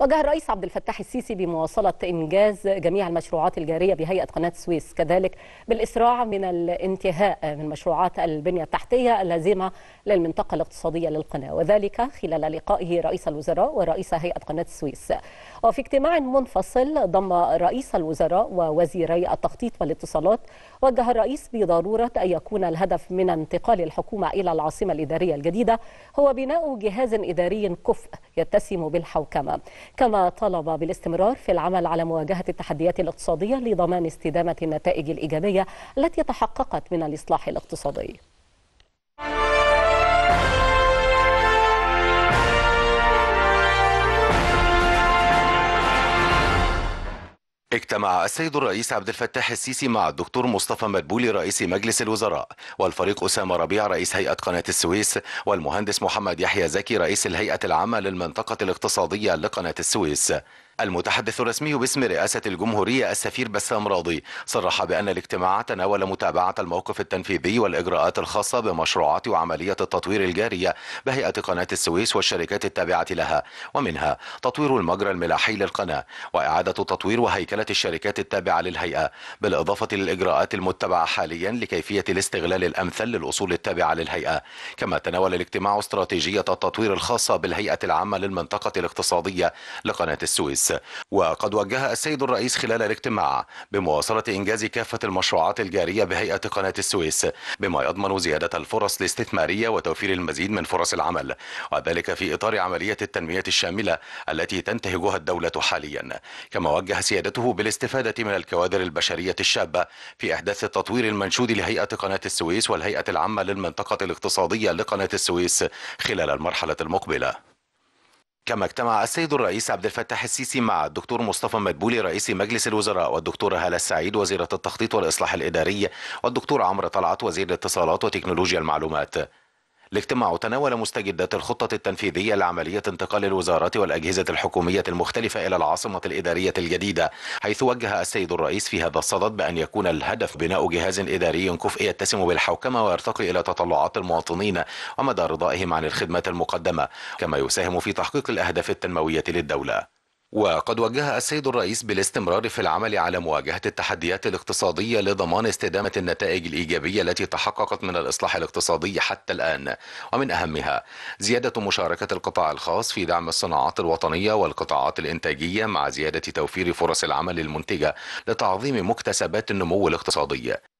وجه الرئيس عبد الفتاح السيسي بمواصلة إنجاز جميع المشروعات الجارية بهيئة قناة السويس كذلك بالإسراع من الانتهاء من مشروعات البنية التحتية اللازمة للمنطقة الاقتصادية للقناة وذلك خلال لقائه رئيس الوزراء ورئيس هيئة قناة السويس وفي اجتماع منفصل ضم رئيس الوزراء ووزيري التخطيط والاتصالات وجه الرئيس بضرورة أن يكون الهدف من انتقال الحكومة إلى العاصمة الإدارية الجديدة هو بناء جهاز إداري كفء يتسم بالحوكمة كما طلب بالاستمرار في العمل على مواجهة التحديات الاقتصادية لضمان استدامة النتائج الإيجابية التي تحققت من الإصلاح الاقتصادي اجتمع السيد الرئيس عبد الفتاح السيسي مع الدكتور مصطفى مدبولي رئيس مجلس الوزراء والفريق أسامة ربيع رئيس هيئة قناة السويس والمهندس محمد يحيى زكي رئيس الهيئة العامة للمنطقة الاقتصادية لقناة السويس المتحدث الرسمي باسم رئاسة الجمهورية السفير بسام راضي صرح بأن الاجتماع تناول متابعة الموقف التنفيذي والإجراءات الخاصة بمشروعات وعملية التطوير الجارية بهيئة قناة السويس والشركات التابعة لها ومنها تطوير المجرى الملاحي للقناة وإعادة تطوير وهيكلة الشركات التابعة للهيئة بالإضافة للإجراءات المتبعة حاليا لكيفية الاستغلال الأمثل للأصول التابعة للهيئة كما تناول الاجتماع استراتيجية التطوير الخاصة بالهيئة العامة للمنطقة الاقتصادية لقناة السويس الرئيس وقد وجه السيد الرئيس خلال الاجتماع بمواصلة إنجاز كافة المشروعات الجارية بهيئة قناة السويس بما يضمن زيادة الفرص الاستثمارية وتوفير المزيد من فرص العمل وذلك في إطار عملية التنمية الشاملة التي تنتهجها الدولة حاليا كما وجه سيادته بالاستفادة من الكوادر البشرية الشابة في إحداث التطوير المنشود لهيئة قناة السويس والهيئة العامة للمنطقة الاقتصادية لقناة السويس خلال المرحلة المقبلة كما اجتمع السيد الرئيس عبد الفتاح السيسي مع الدكتور مصطفى مدبولي رئيس مجلس الوزراء والدكتورة هالة السعيد وزيرة التخطيط والإصلاح الإداري والدكتور عمرو طلعت وزير الاتصالات وتكنولوجيا المعلومات الاجتماع تناول مستجدات الخطة التنفيذية لعملية انتقال الوزارات والأجهزة الحكومية المختلفة إلى العاصمة الإدارية الجديدة حيث وجه السيد الرئيس في هذا الصدد بأن يكون الهدف بناء جهاز إداري كفء يتسم بالحوكمة ويرتقي إلى تطلعات المواطنين ومدى رضائهم عن الخدمات المقدمة كما يساهم في تحقيق الأهداف التنموية للدولة وقد وجه السيد الرئيس بالاستمرار في العمل على مواجهة التحديات الاقتصادية لضمان استدامة النتائج الإيجابية التي تحققت من الإصلاح الاقتصادي حتى الآن ومن أهمها زيادة مشاركة القطاع الخاص في دعم الصناعات الوطنية والقطاعات الإنتاجية مع زيادة توفير فرص العمل المنتجة لتعظيم مكتسبات النمو الاقتصادي